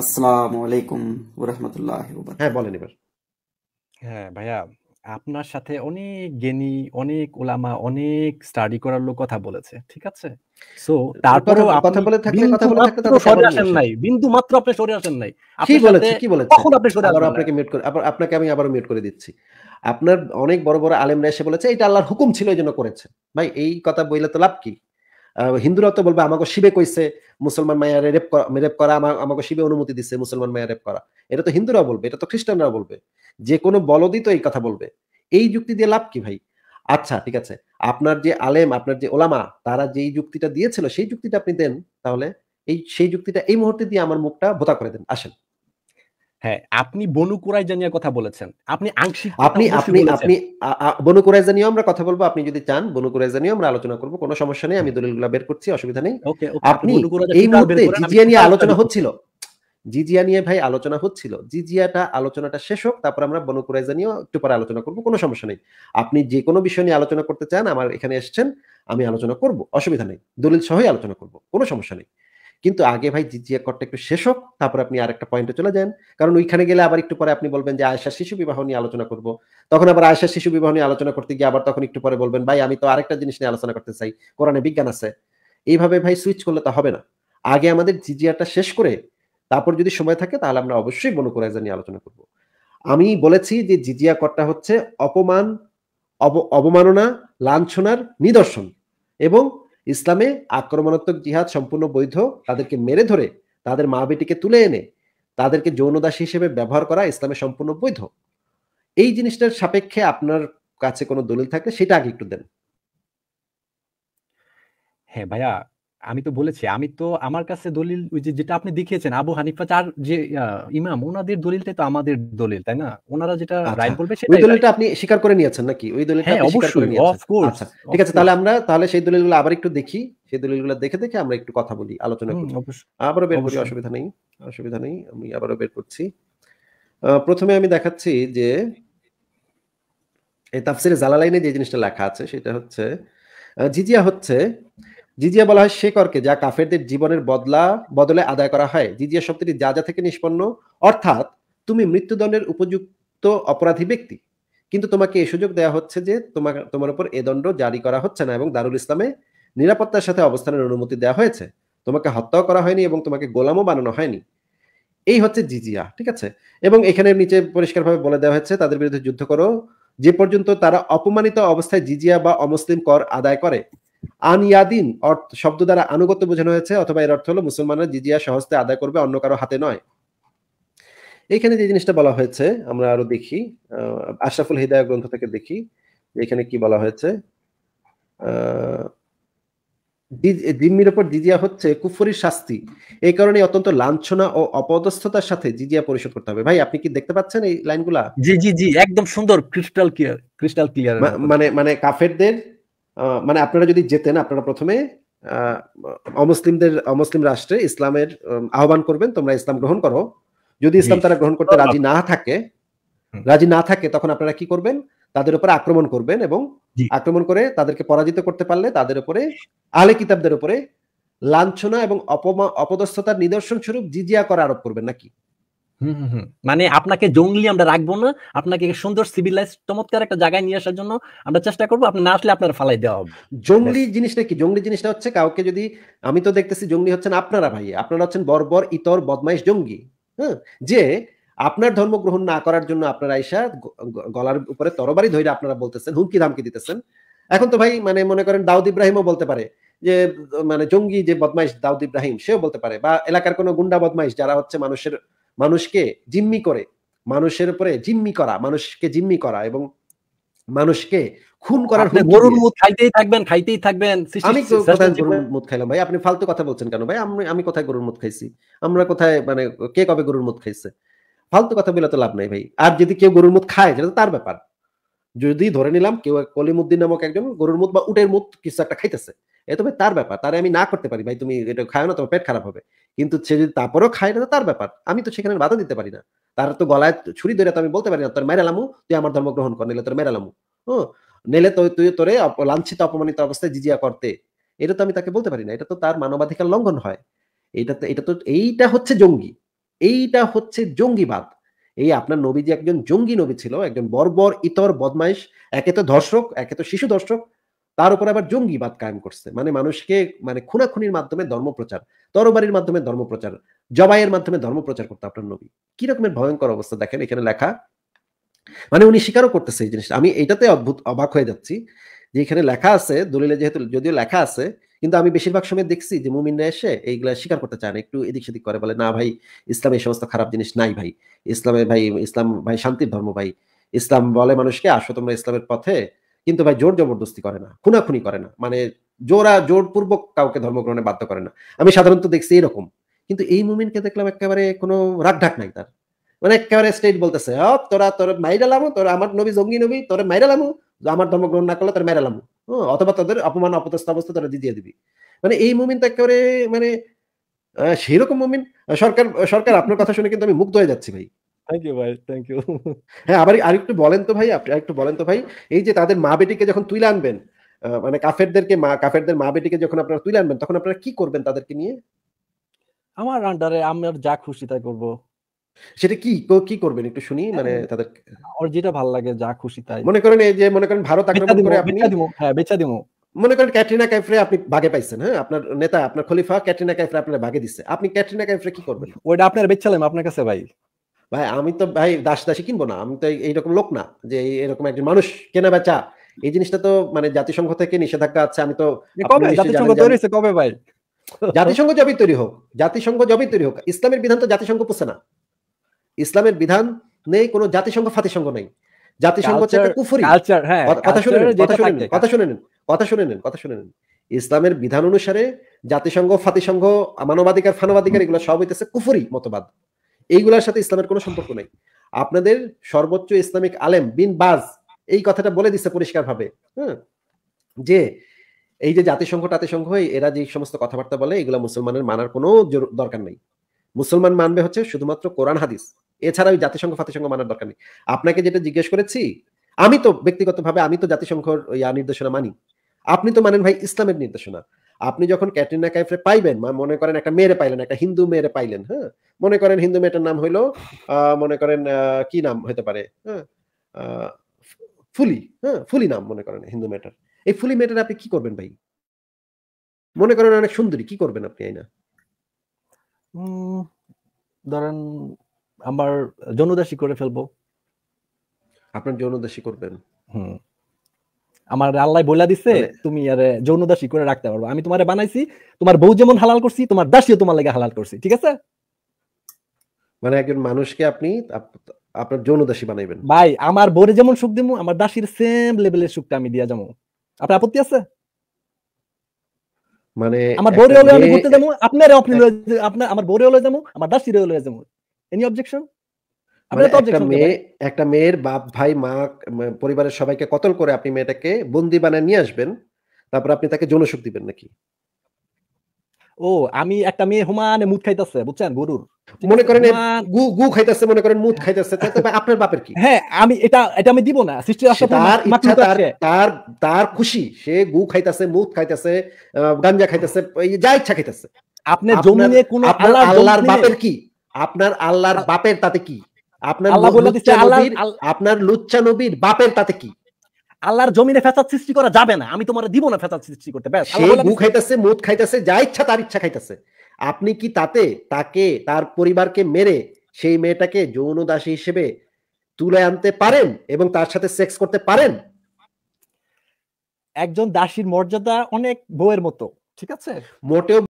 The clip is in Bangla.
আসসালামু আলাইকুম হ্যাঁ বলেন এবার হ্যাঁ ভাইয়া আপনার সাথে অনেক জ্ঞানী অনেক ওলামা অনেক স্টাডি করার লোক কথা বলেছে ঠিক আছে সো কথা বলে থাকলে কথা বলে সরে আসেন নাই বিন্দু মাত্র আপনি সরে আসেন নাই কি বলেছে কি বলেছে আপনি সরে আপনাকে মিউট করে আপনাকে আমি আবার মিউট করে দিচ্ছি আপনার অনেক বড় বড় আলেমরা এসে বলেছে এটা আল্লাহর হুকুম ছিল এই জন্য করেছে ভাই এই কথা বইলে তো লাভ কি হিন্দুরা তো বলবে আমাকে শিবে কইছে মুসলমান মায়া রেপ রেপ করা আমাকে শিবে অনুমতি দিছে মুসলমান মায়া রেপ করা এটা তো হিন্দুরা বলবে এটা তো খ্রিস্টানরা বলবে যে কোনো বলদই তো এই কথা বলবে এই যুক্তি দিয়ে লাভ কি ভাই আচ্ছা ঠিক আছে আপনার যে আলেম আপনার যে ওলামা তারা যেই যুক্তিটা দিয়েছিল সেই যুক্তিটা আপনি দেন তাহলে এই সেই যুক্তিটা এই মুহূর্তে দিয়ে আমার মুখটা ভোতা করে দেন আসেন হ্যাঁ আপনি বনু কুরাইজানিয়ার কথা বলেছেন আপনি আংশিক আপনি আপনি আপনি বনু কুরাইজানিয়াও আমরা কথা বলবো আপনি যদি চান বনু কুরাইজানিয়াও আমরা আলোচনা করব কোনো সমস্যা নেই আমি দলিলগুলো বের করছি অসুবিধা নেই আপনি এই মুহূর্তে জিজিয়া নিয়ে আলোচনা হচ্ছিল জিজিয়া নিয়ে ভাই আলোচনা হচ্ছিল জিজিয়াটা আলোচনাটা শেষ হোক তারপর আমরা বনু কুরাইজানিয়াও একটু পরে আলোচনা করব কোনো সমস্যা নেই আপনি যে কোনো বিষয় নিয়ে আলোচনা করতে চান আমার এখানে এসছেন আমি আলোচনা করব অসুবিধা নেই দলিল সহই আলোচনা করব কোনো সমস্যা নেই কিন্তু আগে ভাই জিজিয়া করটা একটু শেষ হোক তারপর আপনি আর একটা পয়েন্টে চলে যান কারণ ওইখানে গেলে আবার একটু পরে আপনি বলবেন যে আয়সা শিশু বিবাহ নিয়ে আলোচনা করব তখন আবার আয়সা শিশু বিবাহ নিয়ে আলোচনা করতে গিয়ে আবার তখন একটু পরে বলবেন ভাই আমি তো আরেকটা জিনিস নিয়ে আলোচনা করতে চাই কোরআনে বিজ্ঞান আছে এইভাবে ভাই সুইচ করলে তো হবে না আগে আমাদের জিজিয়াটা শেষ করে তারপর যদি সময় থাকে তাহলে আমরা অবশ্যই মনোকোরাইজা নিয়ে আলোচনা করব আমি বলেছি যে জিজিয়া করটা হচ্ছে অপমান অবমাননা লাঞ্ছনার নিদর্শন এবং ইসলামে আক্রমণাত্মক জিহাদ সম্পূর্ণ বৈধ তাদেরকে মেরে ধরে তাদের মা বেটিকে তুলে এনে তাদেরকে যৌনদাসী হিসেবে ব্যবহার করা ইসলামে সম্পূর্ণ বৈধ এই জিনিসটার সাপেক্ষে আপনার কাছে কোনো দলিল থাকলে সেটা আগে একটু দেন হ্যাঁ ভাইয়া আমি তো বলেছি আমি তো আমার কাছে দলিল ওই যে যেটা আপনি দেখিয়েছেন আবু হানিফা চার যে ইমাম ওনাদের দলিলটাই তো আমাদের দলিল তাই না ওনারা যেটা আচ্ছা, রায় বলবে সেটা ওই দলিলটা আপনি স্বীকার করে নিয়েছেন নাকি ওই দলিলটা হ্যাঁ, আপনি স্বীকার করে নিয়েছেন আচ্ছা ঠিক আছে তাহলে আমরা তাহলে সেই দলিলগুলো আবার একটু দেখি সেই দলিলগুলো দেখে দেখে আমরা একটু কথা বলি আলোচনা করি আবারও বের করি অসুবিধা নেই অসুবিধা নেই আমি আবারও বের করছি প্রথমে আমি দেখাচ্ছি যে এই তাফসিরে জালালাইনে যে জিনিসটা লেখা আছে সেটা হচ্ছে জিজিয়া হচ্ছে জিজিয়া বলা হয় সে করকে যা কাফেরদের জীবনের বদলা বদলে আদায় করা হয় জিজিয়া শব্দটি যা যা থেকে নিষ্পন্ন অর্থাৎ তুমি মৃত্যুদণ্ডের উপযুক্ত অপরাধী ব্যক্তি কিন্তু তোমাকে এই সুযোগ দেওয়া হচ্ছে যে তোমার তোমার উপর এ দণ্ড জারি করা হচ্ছে না এবং দারুল ইসলামে নিরাপত্তার সাথে অবস্থানের অনুমতি দেওয়া হয়েছে তোমাকে হত্যাও করা হয়নি এবং তোমাকে গোলামও বানানো হয়নি এই হচ্ছে জিজিয়া ঠিক আছে এবং এখানে নিচে পরিষ্কারভাবে বলে দেওয়া হয়েছে তাদের বিরুদ্ধে যুদ্ধ করো যে পর্যন্ত তারা অপমানিত অবস্থায় জিজিয়া বা অমুসলিম কর আদায় করে আনিয়াদিন অর্থ শব্দ দ্বারা আনুগত্য বোঝানো হয়েছে অথবা এর অর্থ হলো মুসলমানরা জিজিয়া সহজতে আদায় করবে অন্য কারো হাতে নয় এখানে যে জিনিসটা বলা হয়েছে আমরা আরো দেখি আশরাফুল হৃদয় গ্রন্থ থেকে দেখি এখানে কি বলা হয়েছে জিম্মির ওপর জিজিয়া হচ্ছে কুফরির শাস্তি এই কারণে অত্যন্ত লাঞ্ছনা ও অপদস্থতার সাথে জিজিয়া পরিশোধ করতে হবে ভাই আপনি কি দেখতে পাচ্ছেন এই লাইনগুলা জি জি জি একদম সুন্দর ক্রিস্টাল ক্লিয়ার ক্রিস্টাল ক্লিয়ার মানে মানে কাফেরদের মানে আপনারা যদি যেতেন আপনারা প্রথমে অমুসলিমদের অমুসলিম রাষ্ট্রে ইসলামের আহ্বান করবেন তোমরা ইসলাম গ্রহণ করো যদি ইসলাম তারা গ্রহণ করতে রাজি না থাকে রাজি না থাকে তখন আপনারা কি করবেন তাদের উপরে আক্রমণ করবেন এবং আক্রমণ করে তাদেরকে পরাজিত করতে পারলে তাদের উপরে আলে কিতাবদের উপরে লাঞ্ছনা এবং অপমা অপদস্থতার নিদর্শন স্বরূপ জিজিয়া করা আরোপ করবেন নাকি মানে আপনাকে জঙ্গলি আমরা রাখবো না আপনাকে সুন্দর সিভিলাইজ চমৎকার একটা জায়গায় নিয়ে আসার জন্য আমরা চেষ্টা করবো আপনি না আসলে আপনার ফালাই দেওয়া হবে জঙ্গলি জিনিসটা কি জঙ্গলি জিনিসটা হচ্ছে কাউকে যদি আমি তো দেখতেছি জঙ্গলি হচ্ছেন আপনারা ভাই আপনারা হচ্ছেন বর্বর ইতর বদমাইশ জঙ্গি হ্যাঁ যে আপনার ধর্ম গ্রহণ না করার জন্য আপনারা আইসা গলার উপরে তরবারি ধরে আপনারা বলতেছেন হুমকি ধামকি দিতেছেন এখন তো ভাই মানে মনে করেন দাউদ ইব্রাহিমও বলতে পারে যে মানে জঙ্গি যে বদমাইশ দাউদ ইব্রাহিম সেও বলতে পারে বা এলাকার কোনো গুন্ডা বদমাইশ যারা হচ্ছে মানুষের মানুষকে জিম্মি করে মানুষের উপরে জিম্মি করা মানুষকে জিম্মি করা এবং মানুষকে খুন করার গরুর মুখ খাইতেই থাকবেন খাইতেই থাকবেন আমি কোথায় গরুর মুদ খাইলাম ভাই আপনি ফালতু কথা বলছেন কেন ভাই আমি আমি কোথায় গরুর মুদ খাইছি আমরা কোথায় মানে কে কবে গরুর মুদ খাইছে ফালতু কথা বলে তো লাভ নাই ভাই আর যদি কেউ গরুর মুদ খায় সেটা তো তার ব্যাপার যদি ধরে নিলাম কেউ কলিমুদ্দিন নামক একজন গরুর মুদ বা উটের মুদ কিছু একটা খাইতেছে এ তবে তার ব্যাপার তারে আমি না করতে পারি ভাই তুমি এটা খায় না তোমার পেট খারাপ হবে কিন্তু সে যদি তারপরেও খায় না তার ব্যাপার আমি তো সেখানে বাধা দিতে পারি না তার তো গলায় ছুরি ধরে তো আমি বলতে পারি না তোর মেরালামু তুই আমার ধর্ম গ্রহণ কর নিলে তোর মেরালামু হ্যাঁ নেলে তো তুই তোরে লাঞ্ছিত অপমানিত অবস্থায় জিজিয়া করতে এটা তো আমি তাকে বলতে পারি না এটা তো তার মানবাধিকার লঙ্ঘন হয় এটা তো এটা তো এইটা হচ্ছে জঙ্গি এইটা হচ্ছে জঙ্গিবাদ এই আপনার নবী যে একজন জঙ্গি নবী ছিল একজন বর্বর ইতর বদমাইশ একে তো ধর্ষক একে তো শিশু ধর্ষক তার উপর আবার জঙ্গিবাদ কায়েম করছে মানে মানুষকে মানে খুনাখুনির মাধ্যমে ধর্মপ্রচার তরবারির মাধ্যমে ধর্মপ্রচার জবাইয়ের মাধ্যমে ধর্মপ্রচার করতে আপনার নবী কি রকমের ভয়ঙ্কর অবস্থা দেখেন এখানে লেখা মানে উনি স্বীকারও করতেছে এই জিনিসটা আমি এটাতে অদ্ভুত অবাক হয়ে যাচ্ছি যে এখানে লেখা আছে দলিলে যেহেতু যদিও লেখা আছে কিন্তু আমি বেশিরভাগ সময় দেখছি যে মুমিনরা এসে এইগুলা স্বীকার করতে চায় না একটু এদিক সেদিক করে বলে না ভাই ইসলাম এই সমস্ত খারাপ জিনিস নাই ভাই ইসলামে ভাই ইসলাম ভাই শান্তির ধর্ম ভাই ইসলাম বলে মানুষকে আসো তোমরা ইসলামের পথে কিন্তু ভাই জোর জবরদস্তি করে না খুনাখুনি করে না মানে জোরা জোরপূর্বক কাউকে ধর্মগ্রহণে বাধ্য করে না আমি সাধারণত দেখছি এরকম কিন্তু এই মুমিনকে দেখলাম একেবারে কোনো রাগঢাক নাই তার মানে একেবারে স্টেট বলতেছে তোরা তোর মাইরালামো তোর আমার নবী জঙ্গি নবী তোরা মাইরালামো আমার ধর্ম গ্রহণ না করলে তারা মেরালাম হ্যাঁ অথবা তাদের অপমান অপদস্থ অবস্থা তারা দিয়ে দিবি মানে এই মুভমেন্ট একেবারে মানে সেরকম মুভমেন্ট সরকার সরকার আপনার কথা শুনে কিন্তু আমি মুগ্ধ হয়ে যাচ্ছি ভাই থ্যাংক ইউ ভাই থ্যাংক ইউ হ্যাঁ আবার আরেকটু বলেন তো ভাই আপনি আরেকটু বলেন তো ভাই এই যে তাদের মা বেটিকে যখন তুলে আনবেন মানে কাফেরদেরকে মা কাফেরদের মা বেটিকে যখন আপনারা তুলে আনবেন তখন আপনারা কি করবেন তাদেরকে নিয়ে আমার আন্ডারে আমার যা খুশি তাই করবো সেটা কি কি করবেন একটু শুনি হ্যাঁ, মানে হ্যাঁ। তাদের আমার যেটা ভালো লাগে যা খুশি তাই মনে করেন এই যে মনে করেন ভারত আক্রমণ করে আপনি হ্যাঁ বেচা দিমু মনে করেন ক্যাটরিনা কাইফরে আপনি ভাগে পাইছেন হ্যাঁ আপনার নেতা আপনার খলিফা ক্যাটরিনা কাইফরে আপনার ভাগে দিচ্ছে আপনি ক্যাটরিনা কাইফরে কি করবেন ওইটা আপনার বেচালাম আপনার কাছে ভাই ভাই আমি তো ভাই দাস দাসী কিনবো না আমি তো এইরকম লোক না যে এরকম একজন মানুষ কেনা বেচা এই জিনিসটা তো মানে জাতিসংঘ থেকে নিষেধাজ্ঞা আছে আমি তো কবে জাতিসংঘ তৈরি হয়েছে কবে ভাই জাতিসংঘ যবে তৈরি হোক জাতিসংঘ যবে তৈরি হোক ইসলামের বিধান তো জাতিসংঘ পুষে না ইসলামের বিধান নেই কোনো জাতিসংঘ ফাতিসংঘ নেই জাতিসংঘ হচ্ছে একটা কুফুরি হ্যাঁ, কথা শুনে নেন কথা শুনে নেন কথা শুনে নেন কথা শুনে নেন কথা শুনে নেন ইসলামের বিধান অনুসারে জাতিসংঘ ফাতিসংঘ মানবাধিকার ফানবাধিকার এগুলো সব হইতেছে কুফুরি মতবাদ এইগুলার সাথে ইসলামের কোনো সম্পর্ক নেই আপনাদের সর্বোচ্চ ইসলামিক আলেম বিন বাজ এই কথাটা বলে দিচ্ছে পরিষ্কারভাবে হ্যাঁ যে এই যে জাতিসংঘ টাতিসংঘ এরা যে সমস্ত কথাবার্তা বলে এগুলো মুসলমানের মানার কোনো দরকার নেই মুসলমান মানবে হচ্ছে শুধুমাত্র কোরআন হাদিস এছাড়া ওই জাতিসংঘ ফাতিসংঘ মানার দরকার নেই আপনাকে যেটা জিজ্ঞেস করেছি আমি তো ব্যক্তিগতভাবে আমি তো জাতিসংঘর ওই নির্দেশনা মানি আপনি তো মানেন ভাই ইসলামের নির্দেশনা আপনি যখন ক্যাটরিনা কাইফরে পাইবেন মনে করেন একটা মেয়েরে পাইলেন একটা হিন্দু মেয়েরে পাইলেন হ্যাঁ মনে করেন হিন্দু মেয়েটার নাম হইলো মনে করেন কি নাম হতে পারে হ্যাঁ ফুলি হ্যাঁ ফুলি নাম মনে করেন হিন্দু মেয়েটার এই ফুলি মেয়েটার আপনি কি করবেন ভাই মনে করেন অনেক সুন্দরী কি করবেন আপনি এই না ধরেন আমার যৌনদাসী করে ফেলবো আপনার যৌনদাসী করবেন হুম আমার আল্লাহ বলে দিছে মানে- তুমি আরে যৌনদাসী করে রাখতে পারবো আমি তোমারে বানাইছি তোমার বউ যেমন হালাল করছি তোমার দাসীও তোমার লাগে হালাল করছি ঠিক আছে মানে একজন মানুষকে আপনি আপনার যৌনদাসী বানাইবেন ভাই আমার বোরে যেমন সুখ দিমু আমার দাসীর সেম লেভেলের সুখটা আমি দিয়া যাবো আপনার আপত্তি আছে মানে আমার বোরে হলে আমি করতে দেবো আপনারে আপনি লয়ে আপনার আমার বউরে হলে যাবো আমার দাসীরে লয়ে যাবো মানে এনি অবজেকশন একটা মেয়ের বাপ ভাই মা পরিবারের সবাইকে কতল করে আপনি মেয়েটাকে বন্দি বানায় নিয়ে আসবেন তারপর আপনি তাকে যৌনসুখ দিবেন নাকি ও আমি একটা মেয়ে হুমানে মুদ খাইতেছে বুঝছেন গরুর মনে করেন গু গু খাইতেছে মনে করেন মুদ খাইতেছে আপনার বাপের কি হ্যাঁ আমি এটা এটা আমি দিব না সৃষ্টি তার ইচ্ছা তার তার তার খুশি সে গু খাইতেছে মুদ খাইতেছে গাঞ্জা খাইতেছে যা ইচ্ছা খাইতেছে আপনি জমিনে কোন আল্লাহর বাপের কি আপনার আল্লাহর বাপের তাতে কি আপনার আপনার লুচ্চা নবীর বাপের তাতে কি আল্লাহর জমিনে ফেসাদ সৃষ্টি করা যাবে না আমি তোমার দিব না ফেসাদ সৃষ্টি করতে ব্যাস সে গু খাইতেছে মদ খাইতেছে যা ইচ্ছা তার ইচ্ছা খাইতেছে আপনি কি তাতে তাকে তার পরিবারকে মেরে সেই মেয়েটাকে যৌন দাসী হিসেবে তুলে আনতে পারেন এবং তার সাথে সেক্স করতে পারেন একজন দাসীর মর্যাদা অনেক বউয়ের মতো ঠিক আছে মোটেও